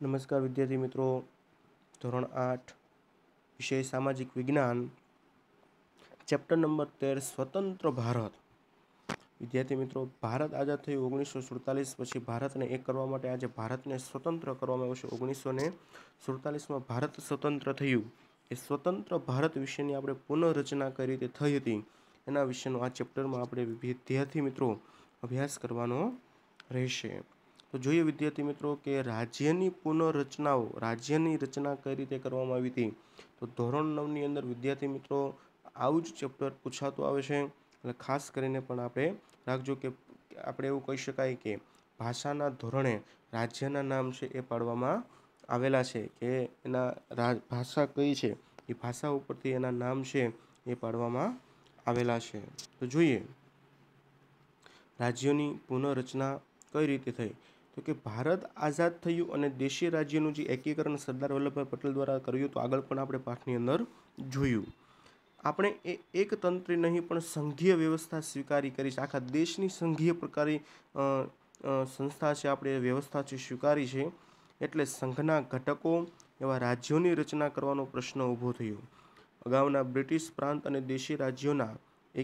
નમસ્કાર વિદ્યાર્થી મિત્રો ધોરણ આઠ વિષય સામાજિક વિજ્ઞાન ચેપ્ટર નંબર તેર સ્વતંત્ર ભારત વિદ્યાર્થી મિત્રો ભારત આઝાદ થયું ઓગણીસો સુડતાલીસ પછી ભારતને એક કરવા માટે આજે ભારતને સ્વતંત્ર કરવામાં છે ઓગણીસો ને સુડતાલીસમાં ભારત સ્વતંત્ર થયું એ સ્વતંત્ર ભારત વિશેની આપણે પુનઃરચના કઈ રીતે થઈ હતી એના વિશેનો આ ચેપ્ટરમાં આપણે વિદ્યાર્થી મિત્રો અભ્યાસ કરવાનો રહેશે તો જોઈએ વિદ્યાર્થી મિત્રો કે રાજ્યની પુનઃરચનાઓ રાજ્યની રચના કઈ રીતે કરવામાં આવી હતી તો ધોરણ નવની અંદર વિદ્યાર્થી મિત્રો આવું જ ચેપ્ટર પૂછાતું આવે છે એટલે ખાસ કરીને પણ આપણે રાખજો કે આપણે એવું કહી શકાય કે ભાષાના ધોરણે રાજ્યના નામ છે એ પાડવામાં આવેલા છે કે એના ભાષા કઈ છે એ ભાષા ઉપરથી એના નામ છે એ પાડવામાં આવેલા છે તો જોઈએ રાજ્યોની પુનઃરચના કઈ રીતે થઈ તો કે ભારત આઝાદ થયું અને દેશીય રાજ્યનું જે એકીકરણ સરદાર વલ્લભભાઈ પટેલ દ્વારા કર્યું તો આગળ પણ આપણે પાઠની અંદર જોયું આપણે એ એકતંત્રી નહીં પણ સંઘીય વ્યવસ્થા સ્વીકારી કરી છે આખા દેશની સંઘીય પ્રકારે સંસ્થા છે આપણે વ્યવસ્થા છે સ્વીકારી છે એટલે સંઘના ઘટકો એવા રાજ્યોની રચના કરવાનો પ્રશ્ન ઊભો થયો અગાઉના બ્રિટિશ પ્રાંત અને દેશી રાજ્યોના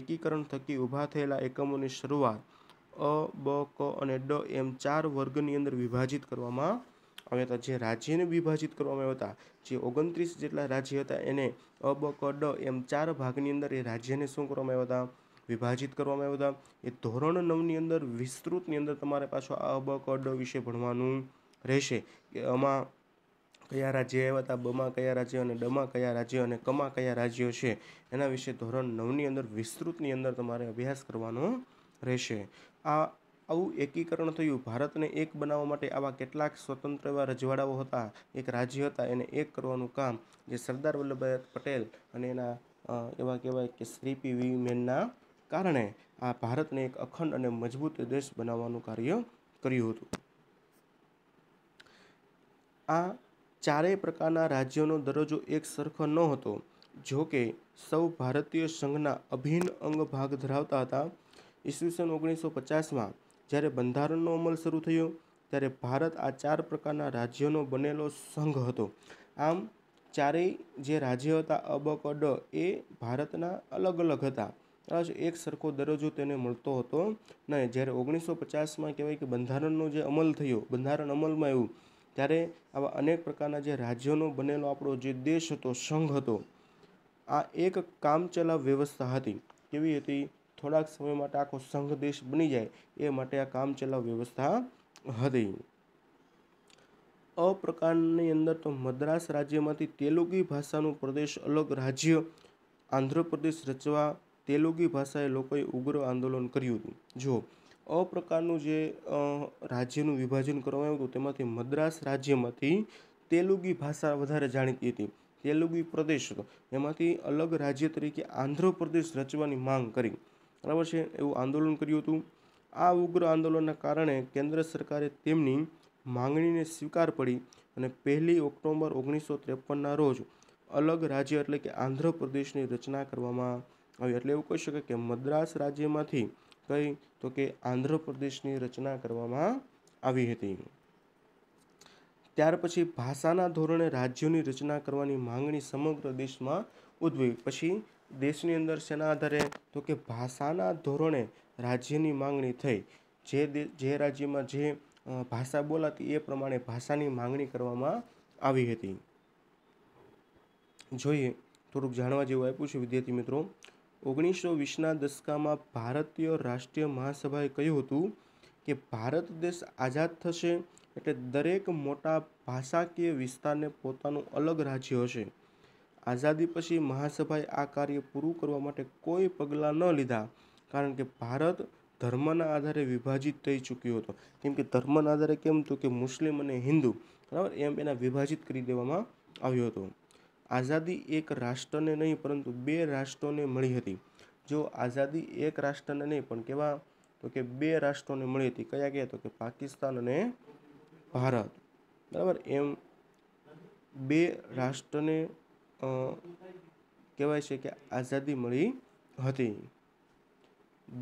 એકીકરણ થકી ઊભા થયેલા એકમોની શરૂઆત અ બ ક અને ડ એમ ચાર વર્ગની અંદર વિભાજિત કરવામાં આવ્યા હતા જે રાજ્યને વિભાજિત કરવામાં આવ્યા હતા જે ઓગણત્રીસ જેટલા રાજ્ય હતા એને અ બ ક ડ એમ ચાર ભાગની અંદર એ રાજ્યને શું કરવામાં આવ્યા હતા વિભાજિત કરવામાં આવ્યા હતા એ ધોરણ નવની અંદર વિસ્તૃતની અંદર તમારે પાછો અ બ ક ડ વિશે ભણવાનું રહેશે કે આમાં કયા રાજ્ય આવ્યા હતા બમાં કયા રાજ્ય અને ડમાં કયા રાજ્ય અને કમાં કયા રાજ્યો છે એના વિશે ધોરણ નવની અંદર વિસ્તૃતની અંદર તમારે અભ્યાસ કરવાનો રહેશે આ આવું એકીકરણ થયું ભારતને એક બનાવવા માટે આવા કેટલાક સ્વતંત્ર એવા રજવાડાઓ હતા એક રાજ્ય હતા એને એક કરવાનું કામ જે સરદાર વલ્લભભાઈ પટેલ અને એના એવા કહેવાય કે શ્રી પી વી મેનના કારણે આ ભારતને એક અખંડ અને મજબૂત દેશ બનાવવાનું કાર્ય કર્યું હતું આ ચારેય પ્રકારના રાજ્યોનો દરજ્જો એક સરખો ન હતો જો સૌ ભારતીય સંઘના અભિન્ન અંગ ભાગ ધરાવતા હતા ઈસવીસન ઓગણીસો પચાસમાં જ્યારે બંધારણનો અમલ શરૂ થયો ત્યારે ભારત આ ચાર પ્રકારના રાજ્યોનો બનેલો સંઘ હતો આમ ચારેય જે રાજ્ય હતા અબકડ એ ભારતના અલગ અલગ હતા એક સરખો દરજ્જો તેને મળતો હતો નહીં જ્યારે ઓગણીસો પચાસમાં કહેવાય કે બંધારણનો જે અમલ થયો બંધારણ અમલમાં આવ્યું ત્યારે આવા અનેક પ્રકારના જે રાજ્યોનો બનેલો આપણો જે દેશ હતો સંઘ હતો આ એક કામચલાવ વ્યવસ્થા હતી કેવી હતી થોડાક સમય માટે આખો સંઘ દેશ બની જાય એ માટે આ કામચલાઉ વ્યવસ્થા હતી અ પ્રકારની અંદર તો મદ્રાસ રાજ્યમાંથી તેલુગી ભાષાનું પ્રદેશ અલગ રાજ્ય આંધ્રપ્રદેશ રચવા તેલુગી ભાષાએ લોકોએ ઉગ્ર આંદોલન કર્યું હતું જો અ પ્રકારનું જે રાજ્યનું વિભાજન કરવામાં આવ્યું હતું તેમાંથી મદ્રાસ રાજ્યમાંથી તેલુગી ભાષા વધારે જાણીતી હતી તેલુગી પ્રદેશ હતો એમાંથી અલગ રાજ્ય તરીકે આંધ્રપ્રદેશ રચવાની માંગ કરી બરાબર છે એવું આંદોલન કર્યું હતું આ ઉગ્ર આંદોલનના કારણે કેન્દ્ર સરકારે તેમની માંગણીને સ્વીકાર પડી અને પહેલી ઓક્ટોબર ઓગણીસો ત્રેપનના રોજ અલગ રાજ્ય એટલે કે આંધ્રપ્રદેશની રચના કરવામાં આવી એટલે એવું કહી શકાય કે મદ્રાસ રાજ્યમાંથી કઈ તો કે આંધ્રપ્રદેશની રચના કરવામાં આવી હતી ત્યાર પછી ભાષાના ધોરણે રાજ્યોની રચના કરવાની માંગણી સમગ્ર દેશમાં ઉદ્ભવી પછી દેશની અંદર શેના આધારે તો કે ભાષાના ધોરણે રાજ્યની માંગણી થઈ જે જે રાજ્યમાં જે ભાષા બોલાતી એ પ્રમાણે ભાષાની માંગણી કરવામાં આવી હતી જોઈએ થોડુંક જાણવા જેવું આપ્યું છે વિદ્યાર્થી મિત્રો ઓગણીસો વીસના દશકામાં ભારતીય રાષ્ટ્રીય મહાસભાએ કહ્યું હતું કે ભારત દેશ આઝાદ થશે એટલે દરેક મોટા ભાષાકીય વિસ્તારને પોતાનું અલગ રાજ્ય હશે આઝાદી પછી મહાસભાએ આ કાર્ય પૂરું કરવા માટે કોઈ પગલાં ન લીધા કારણ કે ભારત ધર્મના આધારે વિભાજિત થઈ ચૂક્યો હતો કેમ કે ધર્મના આધારે કેમ હતું કે મુસ્લિમ અને હિન્દુ બરાબર એમ એના વિભાજિત કરી દેવામાં આવ્યો હતો આઝાદી એક રાષ્ટ્રને નહીં પરંતુ બે રાષ્ટ્રોને મળી હતી જો આઝાદી એક રાષ્ટ્રને નહીં પણ કેવા તો કે બે રાષ્ટ્રોને મળી હતી કયા કયા તો કે પાકિસ્તાન અને ભારત બરાબર એમ બે રાષ્ટ્રને કહેવાય છે કે આઝાદી મળી હતી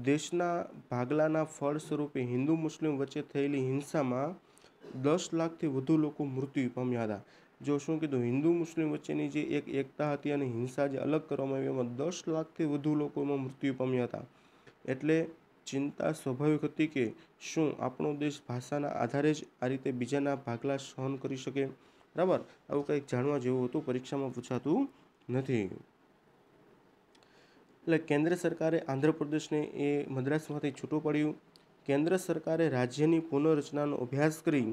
દેશના ભાગલાના ફળ સ્વરૂપે હિન્દુ મુસ્લિમ વચ્ચે થયેલી હિંસામાં દસ લાખથી વધુ લોકો મૃત્યુ પામ્યા હતા જો શું કીધું હિન્દુ મુસ્લિમ વચ્ચેની જે એક એકતા હતી અને હિંસા જે અલગ કરવામાં આવી એમાં દસ લાખથી વધુ લોકોમાં મૃત્યુ પામ્યા હતા એટલે ચિંતા સ્વાભાવિક હતી કે શું આપણો દેશ ભાષાના આધારે જ આ રીતે બીજાના ભાગલા સહન કરી શકે બરાબર આવું કંઈક જાણવા જેવું હતું પરીક્ષામાં પૂછાતું નથી એટલે કેન્દ્ર સરકારે આંધ્રપ્રદેશને એ મદ્રાસમાંથી છૂટું પડ્યું કેન્દ્ર સરકારે રાજ્યની પુનઃરચનાનો અભ્યાસ કરી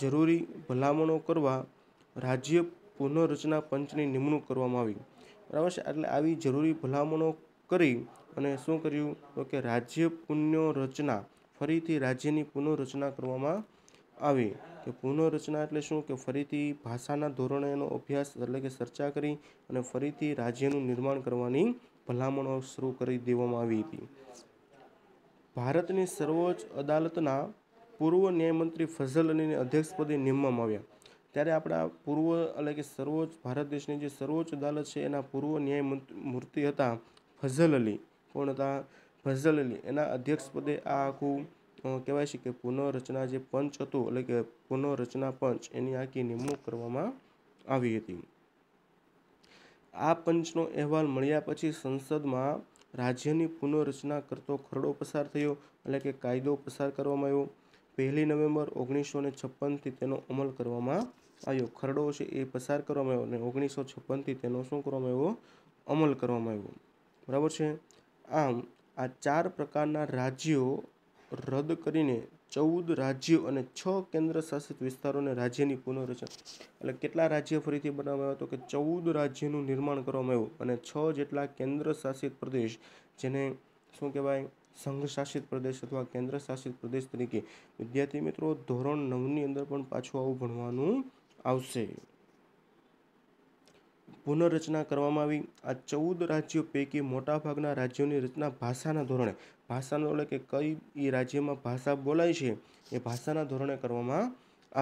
જરૂરી ભલામણો કરવા રાજ્ય પુનઃરચના પંચની નિમણૂક કરવામાં આવી બરાબર છે એટલે આવી જરૂરી ભલામણો કરી અને શું કર્યું તો કે રાજ્ય પુનઃરચના ફરીથી રાજ્યની પુનઃરચના કરવામાં આવી કે પુનઃરચના એટલે શું કે ફરીથી ભાષાના ધોરણેનો અભ્યાસ એટલે કે ચર્ચા કરી અને ફરીથી રાજ્યનું નિર્માણ કરવાની ભલામણો શરૂ કરી દેવામાં આવી હતી ભારતની સર્વોચ્ચ અદાલતના પૂર્વ ન્યાયમંત્રી ફઝલ અલીને અધ્યક્ષપદે નિમવામાં આવ્યા ત્યારે આપણા પૂર્વ એટલે કે સર્વોચ્ચ ભારત દેશની જે સર્વોચ્ચ અદાલત છે એના પૂર્વ ન્યાયમંત્રી મૂર્તિ હતા ફઝલ અલી કોણ હતા ફઝલ અલી એના અધ્યક્ષપદે આ આખું કહેવાય છે કે પુનઃરચના જે પંચ હતું એટલે કે પુનઃરચના પંચ એની આખી નિમણૂક કરવામાં આવી હતી આ પંચનો અહેવાલ મળ્યા પછી સંસદમાં રાજ્યની પુનઃરચના કરતો ખરડો પસાર થયો એટલે કે કાયદો પસાર કરવામાં આવ્યો પહેલી નવેમ્બર ઓગણીસો ને છપ્પનથી તેનો અમલ કરવામાં આવ્યો ખરડો છે એ પસાર કરવામાં આવ્યો અને ઓગણીસો છપ્પનથી તેનો શું કરવામાં આવ્યો અમલ કરવામાં આવ્યો બરાબર છે આમ આ ચાર પ્રકારના રાજ્યો રદ કરીને ચૌદ રાજ્યો અને છ કેન્દ્ર શાસિત વિસ્તારોને રાજ્યની પુનઃરચના એટલે કેટલા રાજ્ય ફરીથી બનાવવામાં આવ્યા તો કે ચૌદ રાજ્યનું નિર્માણ કરવામાં આવ્યું અને છ જેટલા કેન્દ્ર શાસિત પ્રદેશ જેને શું કહેવાય સંઘ શાસિત પ્રદેશ અથવા કેન્દ્ર શાસિત પ્રદેશ તરીકે વિદ્યાર્થી મિત્રો ધોરણ નવની અંદર પણ પાછું આવું ભણવાનું આવશે પુનઃરચના કરવામાં આવી આ ચૌદ રાજ્યો પૈકી મોટાભાગના રાજ્યોની રચના ભાષાના ધોરણે ભાષાનો એટલે કે કઈ એ રાજ્યમાં ભાષા બોલાય છે એ ભાષાના ધોરણે કરવામાં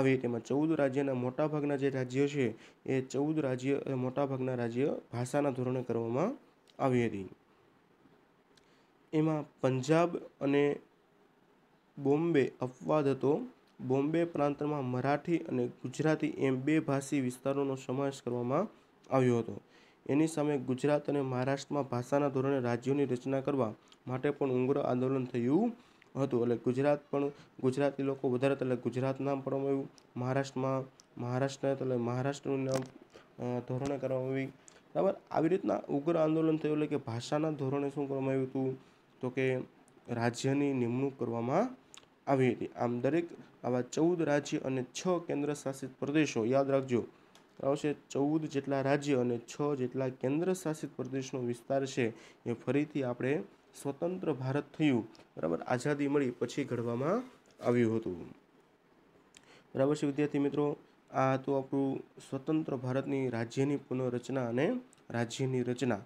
આવી તેમાં ચૌદ રાજ્યના મોટાભાગના જે રાજ્યો છે એ ચૌદ રાજ્ય મોટાભાગના રાજ્ય ભાષાના ધોરણે કરવામાં આવી હતી એમાં પંજાબ અને બોમ્બે અપવાદ હતો બોમ્બે પ્રાંતમાં મરાઠી અને ગુજરાતી એમ બે ભાષી વિસ્તારોનો સમાવેશ કરવામાં આવ્યો હતો એની સામે ગુજરાત અને મહારાષ્ટ્રમાં ભાષાના ધોરણે રાજ્યોની રચના કરવા માટે પણ ઉગ્ર આંદોલન થયું હતું એટલે ગુજરાત પણ ગુજરાતી લોકો વધારે એટલે ગુજરાત નામ પણ આવ્યું મહારાષ્ટ્રમાં મહારાષ્ટ્ર એટલે મહારાષ્ટ્રનું નામ ધોરણે કરવામાં આવી બરાબર આવી રીતના ઉગ્ર આંદોલન થયું એટલે કે ભાષાના ધોરણે શું કરવામાં આવ્યું હતું તો કે રાજ્યની નિમણૂક કરવામાં આવી હતી આમ દરેક આવા ચૌદ રાજ્ય અને છ કેન્દ્ર શાસિત પ્રદેશો યાદ રાખજો આવશે ચૌદ જેટલા રાજ્ય અને છ જેટલા કેન્દ્ર શાસિત પ્રદેશનો વિસ્તાર છે એ ફરીથી આપણે સ્વતંત્ર ભારત થયું બરાબર આઝાદી મળી પછી ઘડવામાં આવ્યું હતું બરાબર છે વિદ્યાર્થી મિત્રો આ હતું આપણું સ્વતંત્ર ભારતની રાજ્યની પુનઃરચના અને રાજ્યની રચના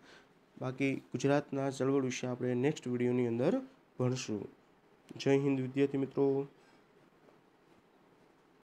બાકી ગુજરાતના ચળવળ વિશે આપણે નેક્સ્ટ વિડીયોની અંદર ભણશું જય હિન્દ વિદ્યાર્થી મિત્રો